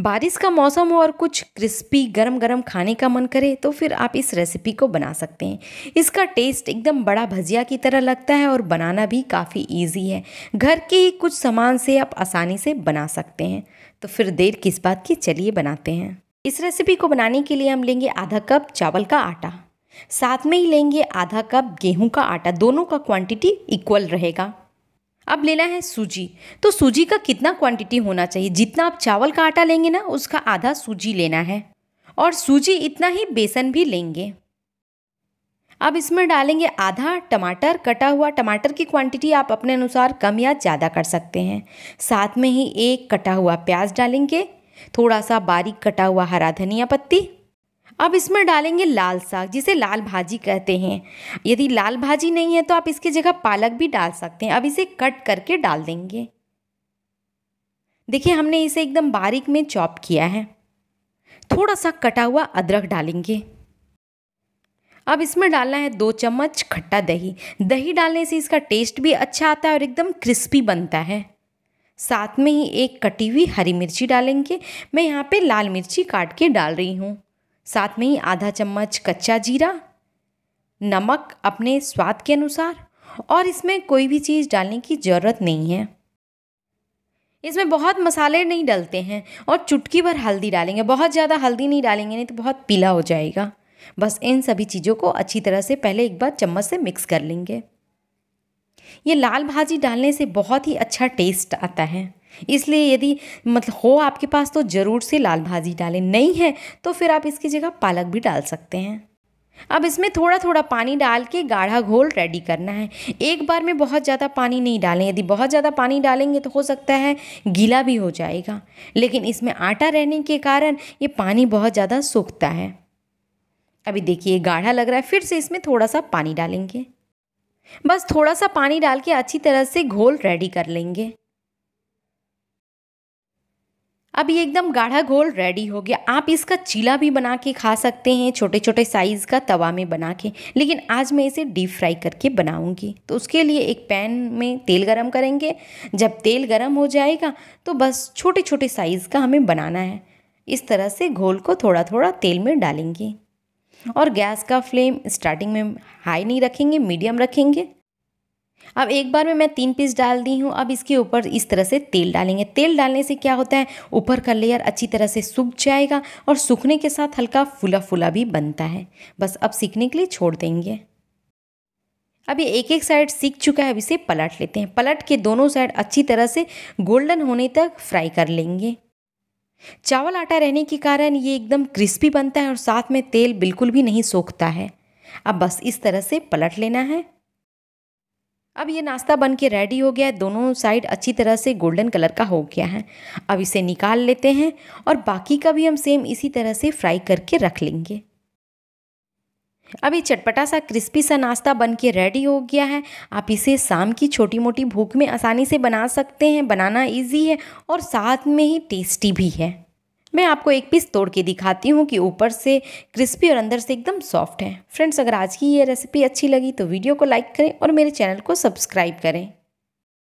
बारिश का मौसम हो और कुछ क्रिस्पी गरम गरम खाने का मन करे तो फिर आप इस रेसिपी को बना सकते हैं इसका टेस्ट एकदम बड़ा भजिया की तरह लगता है और बनाना भी काफ़ी ईजी है घर के ही कुछ सामान से आप आसानी से बना सकते हैं तो फिर देर किस बात की चलिए बनाते हैं इस रेसिपी को बनाने के लिए हम लेंगे आधा कप चावल का आटा साथ में ही लेंगे आधा कप गेहूं का आटा दोनों का क्वांटिटी इक्वल रहेगा अब लेना है सूजी तो सूजी का कितना क्वांटिटी होना चाहिए जितना आप चावल का आटा लेंगे ना उसका आधा सूजी लेना है और सूजी इतना ही बेसन भी लेंगे अब इसमें डालेंगे आधा टमाटर कटा हुआ टमाटर की क्वांटिटी आप अपने अनुसार कम या ज़्यादा कर सकते हैं साथ में ही एक कटा हुआ प्याज डालेंगे थोड़ा सा बारीक कटा हुआ हरा धनिया पत्ती अब इसमें डालेंगे लाल साग जिसे लाल भाजी कहते हैं यदि लाल भाजी नहीं है तो आप इसकी जगह पालक भी डाल सकते हैं अब इसे कट करके डाल देंगे देखिए हमने इसे एकदम बारीक में चॉप किया है थोड़ा सा कटा हुआ अदरक डालेंगे अब इसमें डालना है दो चम्मच खट्टा दही दही डालने से इसका टेस्ट भी अच्छा आता है और एकदम क्रिस्पी बनता है साथ में ही एक कटी हुई हरी मिर्ची डालेंगे मैं यहाँ पे लाल मिर्ची काट के डाल रही हूँ साथ में ही आधा चम्मच कच्चा जीरा नमक अपने स्वाद के अनुसार और इसमें कोई भी चीज़ डालने की ज़रूरत नहीं है इसमें बहुत मसाले नहीं डालते हैं और चुटकी भर हल्दी डालेंगे बहुत ज़्यादा हल्दी नहीं डालेंगे नहीं तो बहुत पीला हो जाएगा बस इन सभी चीज़ों को अच्छी तरह से पहले एक बार चम्मच से मिक्स कर लेंगे ये लाल भाजी डालने से बहुत ही अच्छा टेस्ट आता है इसलिए यदि मतलब हो आपके पास तो ज़रूर से लाल भाजी डालें नहीं है तो फिर आप इसकी जगह पालक भी डाल सकते हैं अब इसमें थोड़ा थोड़ा पानी डाल के गाढ़ा घोल रेडी करना है एक बार में बहुत ज़्यादा पानी नहीं डालें यदि बहुत ज़्यादा पानी डालेंगे तो हो सकता है गीला भी हो जाएगा लेकिन इसमें आटा रहने के कारण ये पानी बहुत ज़्यादा सूखता है अभी देखिए गाढ़ा लग रहा है फिर से इसमें थोड़ा सा पानी डालेंगे बस थोड़ा सा पानी डाल के अच्छी तरह से घोल रेडी कर लेंगे अब ये एकदम गाढ़ा घोल रेडी हो गया आप इसका चीला भी बना के खा सकते हैं छोटे छोटे साइज़ का तवा में बना के लेकिन आज मैं इसे डीप फ्राई करके बनाऊंगी तो उसके लिए एक पैन में तेल गरम करेंगे जब तेल गरम हो जाएगा तो बस छोटे छोटे साइज़ का हमें बनाना है इस तरह से घोल को थोड़ा थोड़ा तेल में डालेंगे और गैस का फ्लेम स्टार्टिंग में हाई नहीं रखेंगे मीडियम रखेंगे अब एक बार में मैं तीन पीस डाल दी हूँ अब इसके ऊपर इस तरह से तेल डालेंगे तेल डालने से क्या होता है ऊपर का लेयर अच्छी तरह से सूख जाएगा और सूखने के साथ हल्का फूला फुला भी बनता है बस अब सीखने के लिए छोड़ देंगे अब ये एक एक साइड सीख चुका है अब इसे पलट लेते हैं पलट के दोनों साइड अच्छी तरह से गोल्डन होने तक फ्राई कर लेंगे चावल आटा रहने के कारण ये एकदम क्रिस्पी बनता है और साथ में तेल बिल्कुल भी नहीं सोखता है अब बस इस तरह से पलट लेना है अब ये नाश्ता बन के रेडी हो गया है दोनों साइड अच्छी तरह से गोल्डन कलर का हो गया है अब इसे निकाल लेते हैं और बाकी का भी हम सेम इसी तरह से फ्राई करके रख लेंगे अब ये चटपटा सा क्रिस्पी सा नाश्ता बन के रेडी हो गया है आप इसे शाम की छोटी मोटी भूख में आसानी से बना सकते हैं बनाना इजी है और साथ में ही टेस्टी भी है मैं आपको एक पीस तोड़ के दिखाती हूँ कि ऊपर से क्रिस्पी और अंदर से एकदम सॉफ्ट है फ्रेंड्स अगर आज की ये रेसिपी अच्छी लगी तो वीडियो को लाइक करें और मेरे चैनल को सब्सक्राइब करें